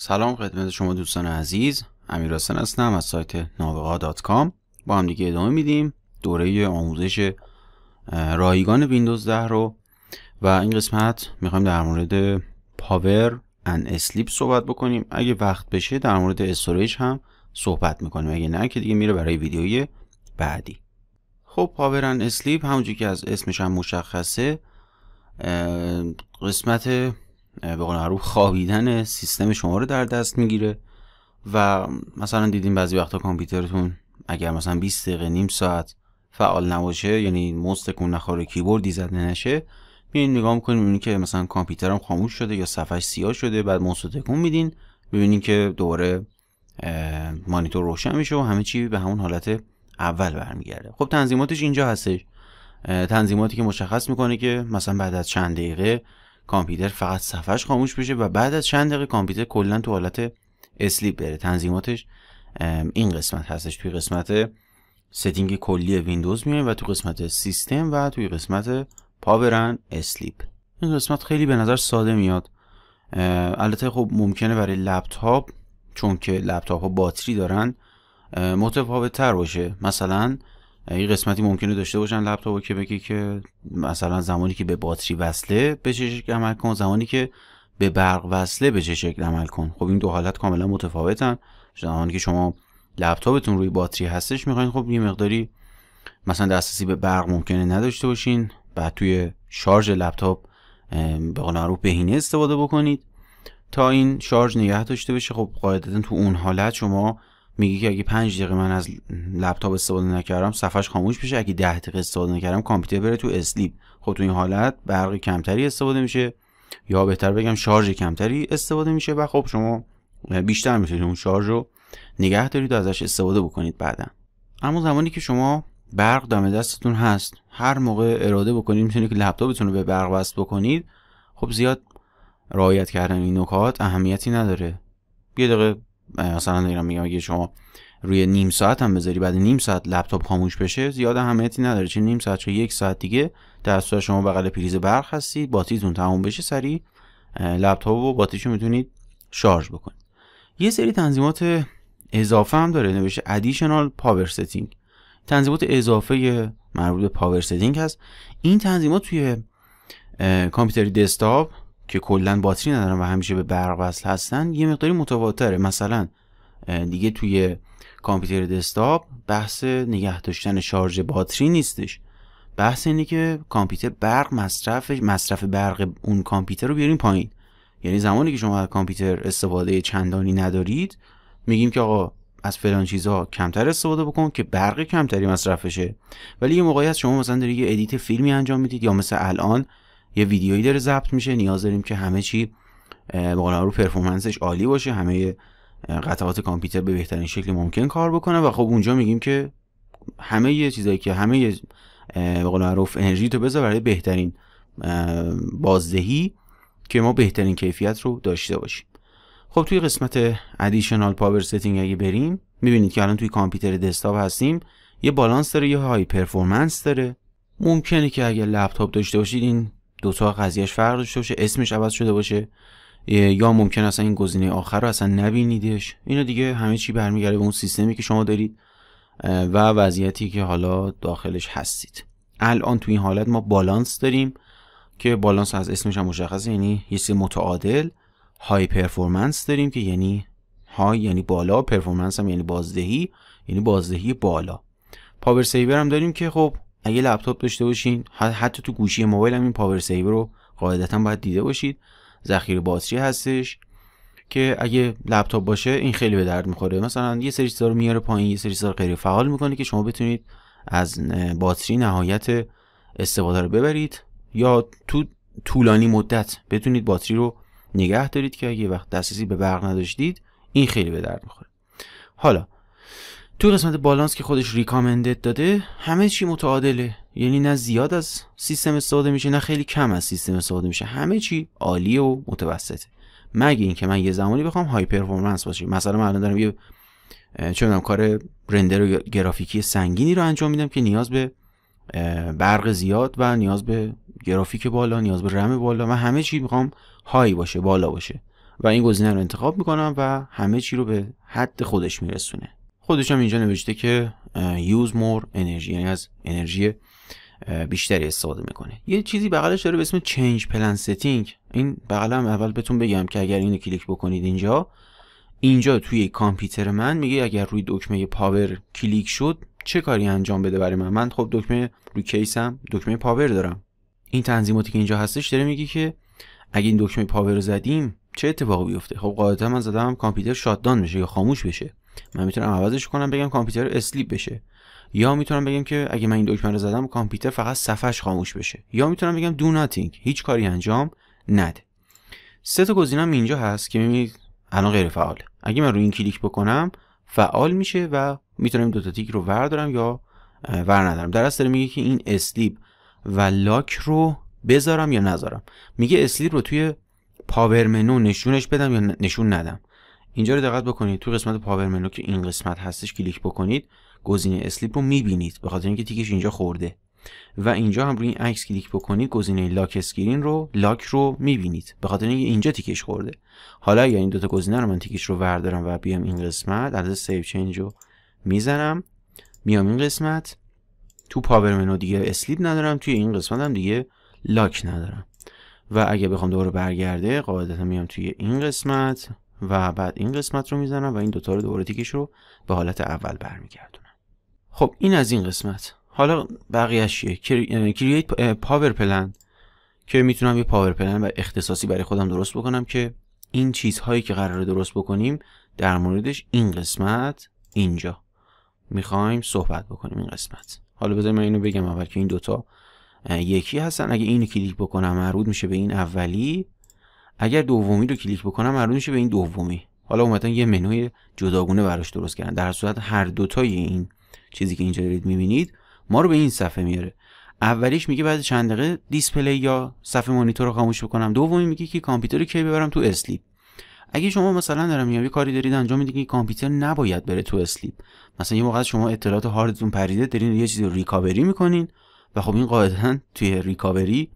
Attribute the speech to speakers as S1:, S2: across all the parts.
S1: سلام خدمت شما دوستان عزیز امیر هستم از سایت نابغا کام با هم دیگه ادامه میدیم دوره آموزش رایگان ویندوز 10 رو و این قسمت میخوایم در مورد پاور ان اسلیپ صحبت بکنیم اگه وقت بشه در مورد استوریج هم صحبت میکنیم اگه نه که دیگه میره برای ویدیوی بعدی خب پاور ان اسلیپ همونجوری که از اسمش هم مشخصه قسمت به قول معروف خوابیدن سیستم شما رو در دست میگیره و مثلا دیدیم بعضی وقتا کامپیوترتون اگر مثلا 20 دقیقه نیم ساعت فعال نباشه یعنی موس تکون نخوره کیبوردی زده نشه میرین نگاه میکنیم میبینین که مثلا کامپیوترم خاموش شده یا صفحش سیاه شده بعد موس تکون میدین میبینین که دوباره مانیتور روشن میشه و همه چی به همون حالت اول برمیگرده خب تنظیماتش اینجا هستش تنظیماتی که مشخص میکنه که مثلا بعد از چند دقیقه کامپیوتر فقط صفحش خاموش بشه و بعد از چند دقیقه کامپیوتر کلا تو حالت اسلیپ بره تنظیماتش این قسمت هستش توی قسمت ستینگ کلی ویندوز میایم و تو قسمت سیستم و توی قسمت پاورن اسلیپ این قسمت خیلی به نظر ساده میاد البته خب ممکنه برای لپتاپ چون که لپتاپ ها باتری دارن متفاوت تر باشه مثلا این قسمتی ممکنه داشته باشن لپتاپ که بگی که مثلا زمانی که به باتری وصله به چه شکل عمل کن زمانی که به برق وصله به چه شکل عمل کن خب این دو حالت کاملا متفاوتن زمانی که شما لپتاپتون روی باتری هستش میخواین خب یه مقداری مثلا دسترسی به برق ممکنه نداشته باشین بعد توی شارژ لپتاپ به قول معروف بهینه استفاده بکنید تا این شارژ نگه داشته بشه خب قاعدتا تو اون حالت شما میگه که اگه 5 دقیقه من از لپتاپ استفاده نکردم صفحش خاموش بشه اگه ده دقیقه استفاده نکردم کامپیوتر بره تو اسلیپ خب تو این حالت برق کمتری استفاده میشه یا بهتر بگم شارژ کمتری استفاده میشه و خب شما بیشتر میتونید اون شارژ رو نگه دارید و ازش استفاده بکنید بعدا اما زمانی که شما برق دم دستتون هست هر موقع اراده بکنید میتونید که لپتاپتون رو به برق وصل بکنید خب زیاد رعایت کردن این نکات اهمیتی نداره یه دقیقه مثلا اینا میگم اگه شما روی نیم ساعت هم بذاری بعد نیم ساعت لپتاپ خاموش بشه زیاد اهمیتی نداره چه نیم ساعت چه یک ساعت دیگه در شما بغل پریز برق هستید باتریتون تموم بشه سری لپتاپ و رو میتونید شارژ بکنید یه سری تنظیمات اضافه هم داره نوشته ادیشنال پاور سیتینگ تنظیمات اضافه مربوط به پاور سیتینگ هست این تنظیمات توی کامپیوتر دسکتاپ که کلا باتری ندارن و همیشه به برق وصل هستن یه مقداری متواتره مثلا دیگه توی کامپیوتر دسکتاپ بحث نگه داشتن شارژ باتری نیستش بحث اینه که کامپیوتر برق مصرف مصرف برق اون کامپیوتر رو بیاریم پایین یعنی زمانی که شما از کامپیوتر استفاده چندانی ندارید میگیم که آقا از فلان چیزها کمتر استفاده بکن که برق کمتری مصرف بشه ولی یه موقعی شما مثلا دارید یه ادیت فیلمی انجام میدید یا مثل الان یه ویدیویی داره ضبط میشه نیاز داریم که همه چی به قول رو پرفورمنسش عالی باشه همه قطعات کامپیوتر به بهترین شکل ممکن کار بکنه و خب اونجا میگیم که همه یه چیزایی که همه به قول معروف انرژی تو بذار برای بهترین بازدهی که ما بهترین کیفیت رو داشته باشیم خب توی قسمت ادیشنال پاور سیتینگ اگه بریم میبینید که الان توی کامپیوتر دسکتاپ هستیم یه بالانس داره یه های پرفورمنس داره ممکنه که اگه لپتاپ داشته باشید این دوتا قضیهش فرق داشته باشه اسمش عوض شده باشه یا ممکن اصلا این گزینه آخر رو اصلا نبینیدش اینا دیگه همه چی برمیگرده به اون سیستمی که شما دارید و وضعیتی که حالا داخلش هستید الان تو این حالت ما بالانس داریم که بالانس از اسمش هم مشخصه یعنی یه متعادل های پرفورمنس داریم که یعنی های یعنی بالا پرفورمنس هم یعنی بازدهی یعنی بازدهی بالا پاور سیور هم داریم که خب اگه لپتاپ داشته باشین حتی تو گوشی موبایل هم این پاور سیور رو قاعدتا باید دیده باشید ذخیره باتری هستش که اگه لپتاپ باشه این خیلی به درد میخوره مثلا یه سری چیزا میاره پایین یه سری چیزا غیر فعال میکنه که شما بتونید از باتری نهایت استفاده رو ببرید یا تو طولانی مدت بتونید باتری رو نگه دارید که اگه وقت دسترسی به برق نداشتید این خیلی به درد میخوره حالا تو قسمت بالانس که خودش ریکامندد داده همه چی متعادله یعنی نه زیاد از سیستم استفاده میشه نه خیلی کم از سیستم استفاده میشه همه چی عالی و متوسطه مگه اینکه من یه زمانی بخوام های پرفورمنس باشه مثلا من دارم یه چه کار رندر و گرافیکی سنگینی رو انجام میدم که نیاز به برق زیاد و نیاز به گرافیک بالا نیاز به رم بالا من همه چی میخوام های باشه بالا باشه و این گزینه رو انتخاب میکنم و همه چی رو به حد خودش میرسونه خودش هم اینجا نوشته که یوز مور انرژی یعنی از انرژی بیشتری استفاده میکنه یه چیزی بغلش داره به اسم چنج پلن setting این هم اول بهتون بگم که اگر اینو کلیک بکنید اینجا اینجا توی کامپیوتر من میگه اگر روی دکمه پاور کلیک شد چه کاری انجام بده برای من من خب دکمه روی کیسم دکمه پاور دارم این تنظیماتی که اینجا هستش داره میگه که اگه این دکمه پاور رو زدیم چه اتفاقی بیفته خب قاعدتا من زدم کامپیوتر شاددان میشه یا خاموش بشه من میتونم عوضش کنم بگم کامپیوتر اسلیپ بشه یا میتونم بگم که اگه من این دکمه رو زدم کامپیوتر فقط صفحش خاموش بشه یا میتونم بگم دو ناتینگ هیچ کاری انجام نده سه تا گزینم اینجا هست که میبینید الان غیر فعاله اگه من روی این کلیک بکنم فعال میشه و میتونم دو تا تیک رو وردارم یا ور ندارم در اصل میگه که این اسلیپ و لاک رو بذارم یا نذارم میگه اسلیپ رو توی پاور منو نشونش بدم یا نشون ندم اینجا رو دقت بکنید تو قسمت پاور منو که این قسمت هستش کلیک بکنید گزینه اسلیپ رو میبینید به خاطر اینکه تیکش اینجا خورده و اینجا هم روی این عکس کلیک بکنید گزینه لاک اسکرین رو لاک رو میبینید به خاطر اینکه اینجا تیکش خورده حالا اگر این تا گزینه رو من تیکش رو وردارم و بیام این قسمت عدد سیو چینج رو میزنم میام این قسمت تو پاور منو دیگه اسلیپ ندارم توی این قسمت هم دیگه لاک ندارم و اگه بخوام دوباره برگرده قاعدتا میام توی این قسمت و بعد این قسمت رو میزنم و این دوتا رو دوباره تیکش رو به حالت اول برمیگردونم خب این از این قسمت حالا بقیهش چیه کرییت پاور پلن که میتونم یه پاور پلن و اختصاصی برای خودم درست بکنم که این چیزهایی که قرار درست بکنیم در موردش این قسمت اینجا میخوایم صحبت بکنیم این قسمت حالا بذار من اینو بگم اول که این دوتا یکی هستن اگه اینو کلیک بکنم مربوط میشه به این اولی اگر دومی رو کلیک بکنم مربوط میشه به این دومی حالا اومدن یه منوی جداگونه براش درست کردن در صورت هر دوتای این چیزی که اینجا دارید میبینید ما رو به این صفحه میاره اولیش میگه بعد چند دقیقه دیسپلی یا صفحه مانیتور رو خاموش بکنم دومی میگه که کامپیوتر رو کی ببرم تو اسلیپ اگه شما مثلا دارم یه کاری دارید انجام میدید که کامپیوتر نباید بره تو اسلیپ مثلا یه موقع شما اطلاعات هاردتون پریده دارین یه چیزی ریکاوری میکنین و خب این قاعدتا توی ریکاوری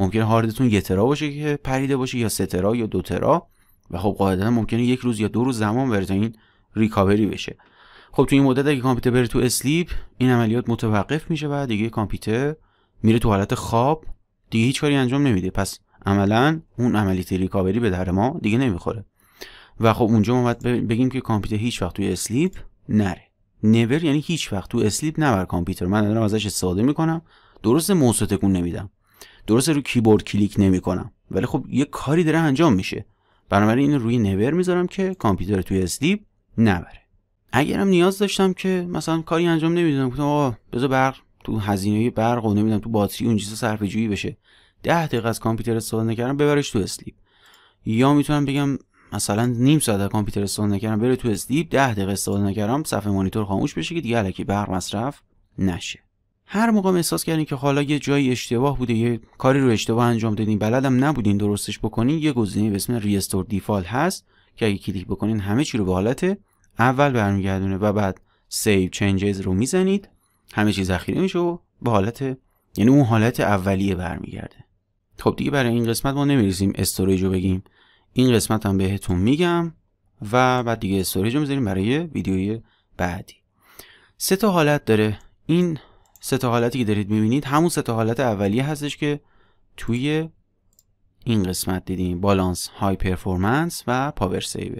S1: ممکنه هاردتون یه ترا باشه که پریده باشه یا سه ترا یا دو ترا و خب قاعدتا ممکنه یک روز یا دو روز زمان بره تا این ریکاوری بشه خب تو این مدت اگه کامپیوتر بره تو اسلیپ این عملیات متوقف میشه و دیگه کامپیوتر میره تو حالت خواب دیگه هیچ کاری انجام نمیده پس عملا اون عملیات ریکاوری به در ما دیگه نمیخوره و خب اونجا ما باید بگیم که کامپیوتر هیچ وقت توی اسلیپ نره نور یعنی هیچ وقت تو اسلیپ نبر کامپیوتر من دارم ازش استفاده میکنم درست موس تکون نمیدم درسته رو کیبورد کلیک نمیکنم ولی خب یه کاری داره انجام میشه بنابراین این روی نور میذارم که کامپیوتر توی اسلیپ نبره اگرم نیاز داشتم که مثلا کاری انجام نمیدونم گفتم آقا بذار برق تو هزینه برق و نمیدونم تو باتری اون چیزا صرفه جویی بشه 10 دقیقه از کامپیوتر استفاده نکردم ببرش تو اسلیپ یا میتونم بگم مثلا نیم ساعت از کامپیوتر استفاده نکردم بره تو اسلیپ 10 دقیقه استفاده نکردم صفحه مانیتور خاموش بشه که دیگه الکی برق مصرف نشه هر موقع احساس کردین که حالا یه جایی اشتباه بوده یه کاری رو اشتباه انجام دادین بلدم نبودین درستش بکنین یه گزینه به اسم ریستور دیفال هست که اگه کلیک بکنین همه چی رو به حالت اول برمیگردونه و بعد سیو چنجز رو میزنید همه چیز ذخیره میشه و به حالت یعنی اون حالت اولیه برمیگرده خب دیگه برای این قسمت ما نمیریزیم استوریج رو بگیم این قسمت هم بهتون میگم و بعد دیگه استوریج رو برای ویدیوی بعدی سه تا حالت داره این سه تا حالتی که دارید میبینید همون سه تا حالت اولیه هستش که توی این قسمت دیدیم بالانس های پرفورمنس و پاور سیو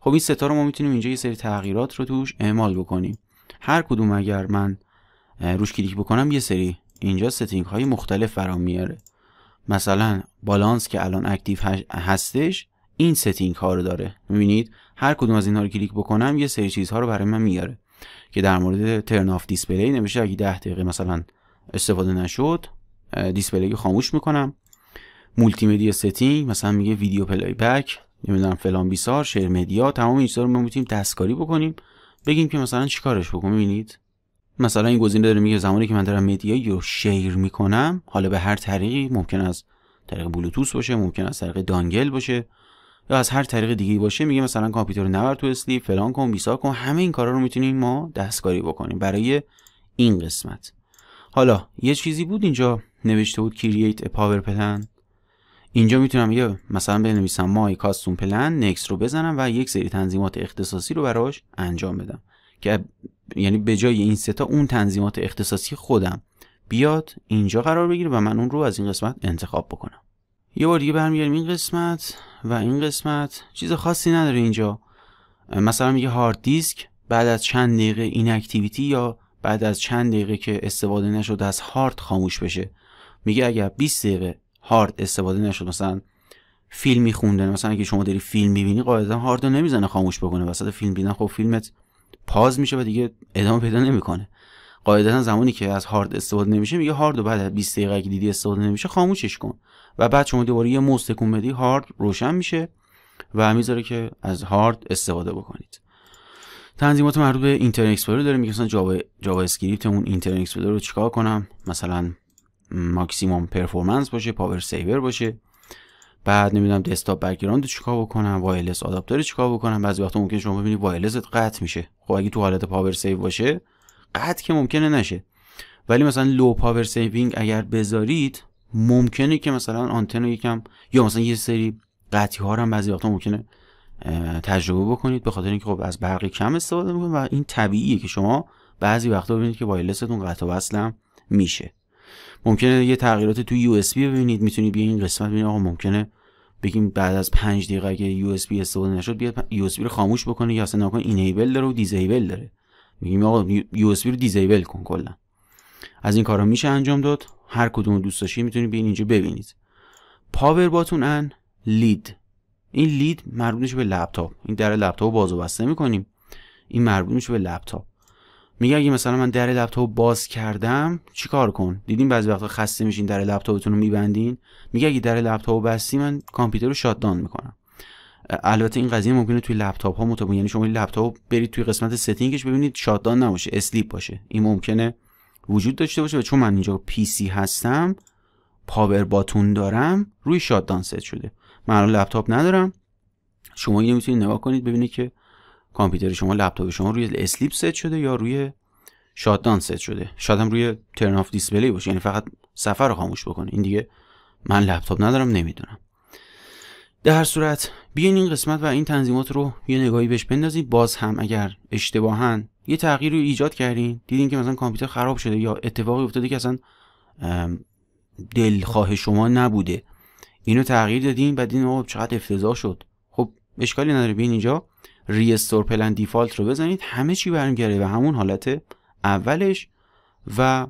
S1: خب این ستا رو ما میتونیم اینجا یه سری تغییرات رو توش اعمال بکنیم هر کدوم اگر من روش کلیک بکنم یه سری اینجا ستینگ های مختلف برام میاره مثلا بالانس که الان اکتیو هستش این ستینگ ها رو داره میبینید هر کدوم از اینها رو کلیک بکنم یه سری چیزها رو برای من میاره که در مورد ترن آف دیسپلی نمیشه اگه 10 دقیقه مثلا استفاده نشد دیسپلی رو خاموش میکنم مولتی مدیا ستینگ مثلا میگه ویدیو پلی بک نمیدونم فلان بیسار شیر مدیا تمام این رو ما میتونیم دستکاری بکنیم بگیم که مثلا چیکارش بکنیم ببینید مثلا این گزینه داره میگه زمانی که من دارم مدیا رو شیر میکنم حالا به هر طریقی ممکن از طریق بلوتوث باشه ممکن از طریق دانگل باشه از هر طریق دیگه باشه میگه مثلا کامپیوتر نبر تو اسلی فلان کن بیسار کن همه این کارا رو میتونیم ما دستکاری بکنیم برای این قسمت حالا یه چیزی بود اینجا نوشته بود کرییت ا پاور پلن اینجا میتونم یه مثلا بنویسم مای کاستوم پلن نکس رو بزنم و یک سری تنظیمات اختصاصی رو براش انجام بدم که یعنی به جای این ستا اون تنظیمات اختصاصی خودم بیاد اینجا قرار بگیره و من اون رو از این قسمت انتخاب بکنم یه بار دیگه برمیگردیم این قسمت و این قسمت چیز خاصی نداره اینجا مثلا میگه هارد دیسک بعد از چند دقیقه این اکتیویتی یا بعد از چند دقیقه که استفاده نشد از هارد خاموش بشه میگه اگر 20 دقیقه هارد استفاده نشد مثلا فیلم میخونده مثلا اگه شما داری فیلم میبینی قاعدتا هارد رو نمیزنه خاموش بکنه وسط فیلم بیدن خب فیلمت پاز میشه و دیگه ادامه پیدا نمیکنه قاعدتا زمانی که از هارد استفاده نمیشه میگه هارد و بعد از 20 دقیقه که دیدی استفاده نمیشه خاموشش کن و بعد شما دوباره یه موس تکون بدی هارد روشن میشه و میذاره که از هارد استفاده بکنید تنظیمات مربوط به اینترنت اکسپلورر داره میگه مثلا جاوا جاوا اسکریپت اون اینترنت اکسپلورر رو چیکار کنم مثلا ماکسیمم پرفورمنس باشه پاور سیور باشه بعد نمیدونم دسکتاپ بک‌گراند چیکار بکنم وایرلس آداپتور چیکار بکنم بعضی وقتا ممکن شما ببینید وایرلست قطع میشه خب اگه تو حالت پاور سیو باشه قطع که ممکنه نشه ولی مثلا لو پاور سیوینگ اگر بذارید ممکنه که مثلا آنتن رو یکم یا مثلا یه سری قطعی ها هم بعضی وقتا ممکنه تجربه بکنید به خاطر اینکه خب از برق کم استفاده میکنید و این طبیعیه که شما بعضی وقتا ببینید که وایرلستون قطع وصلم میشه ممکنه یه تغییرات تو یو اس بی ببینید میتونید بیاین این قسمت ببینید آقا ممکنه بگیم بعد از 5 دقیقه اگه یو اس استفاده نشد بیاد یو اس رو خاموش بکنه یا اصلا نکنه اینیبل داره و دیزیبل داره میگیم آقا یو اس رو دیزیبل کن کلا از این کارا میشه انجام داد هر کدوم دوست داشتی میتونید بیاین اینجا ببینید پاور باتون ان لید این لید مربوط میشه به لپتاپ این در لپتاپ رو باز و بسته میکنیم این مربوط میشه به لپتاپ میگه اگه مثلا من در لپتاپ باز کردم چیکار کن دیدین بعضی وقتا خسته میشین در لپتاپتون رو میبندین میگه اگه در لپتاپ بستی من کامپیوتر رو شات میکنم البته این قضیه ممکنه توی لپتاپ ها متوجه یعنی شما لپتاپ برید توی قسمت ستینگش ببینید شاددان نباشه اسلیپ باشه این ممکنه وجود داشته باشه چون من اینجا پی سی هستم پاور باتون دارم روی شاددان ست شده من الان لپتاپ ندارم شما اینو میتونید نگاه کنید ببینید که کامپیوتر شما لپتاپ شما روی اسلیپ ست شده یا روی شاددان ست شده شاید هم روی ترن آف دیسپلی باشه یعنی فقط سفر رو خاموش بکنه این دیگه من لپتاپ ندارم نمیدونم در هر صورت بیاین این قسمت و این تنظیمات رو یه نگاهی بهش بندازید باز هم اگر اشتباها یه تغییر رو ایجاد کردین دیدین که مثلا کامپیوتر خراب شده یا اتفاقی افتاده که اصلا دلخواه شما نبوده اینو تغییر دادین بعد این چقدر افتضاح شد خب اشکالی نداره بیاین اینجا ریستور پلن دیفالت رو بزنید همه چی برمیگرده و همون حالت اولش و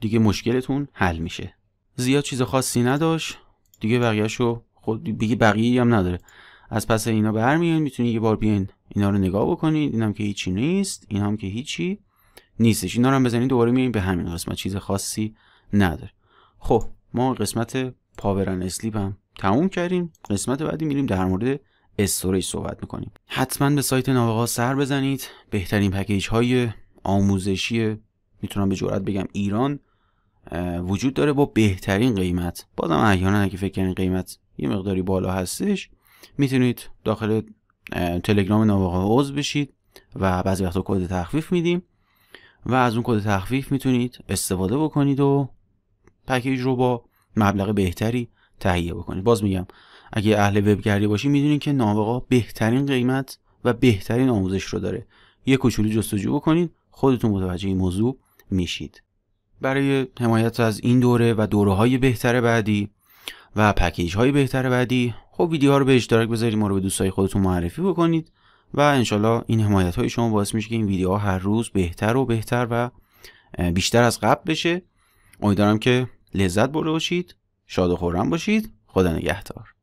S1: دیگه مشکلتون حل میشه زیاد چیز خاصی نداشت دیگه بقیهش خود بقیه هم نداره از پس اینا برمیان میتونی یه بار بیاین اینا رو نگاه بکنید اینم که هیچی نیست این هم که هیچی نیستش اینا رو هم بزنید دوباره میایم به همین قسمت چیز خاصی نداره خب ما قسمت پاورن اسلیپ هم تموم کردیم قسمت بعدی میریم در مورد استوریج صحبت میکنیم حتما به سایت ناوقا سر بزنید بهترین پکیج های آموزشی میتونم به جرات بگم ایران وجود داره با بهترین قیمت بازم احیانا اگه فکر قیمت یه مقداری بالا هستش میتونید داخل تلگرام نواقع عضو بشید و بعضی وقتا کد تخفیف میدیم و از اون کد تخفیف میتونید استفاده بکنید و پکیج رو با مبلغ بهتری تهیه بکنید باز میگم اگه اهل وبگردی باشی میدونید که ناوقا بهترین قیمت و بهترین آموزش رو داره یه کوچولو جستجو بکنید خودتون متوجه این موضوع میشید برای حمایت از این دوره و دوره های بهتر بعدی و پکیج های بهتر بعدی خب ویدیو ها رو به اشتراک بذارید ما رو به دوستای خودتون معرفی بکنید و انشالله این حمایت های شما باعث میشه که این ویدیوها هر روز بهتر و بهتر و بیشتر از قبل بشه امیدوارم که لذت برده باشید شاد و خورم باشید خدا نگهدار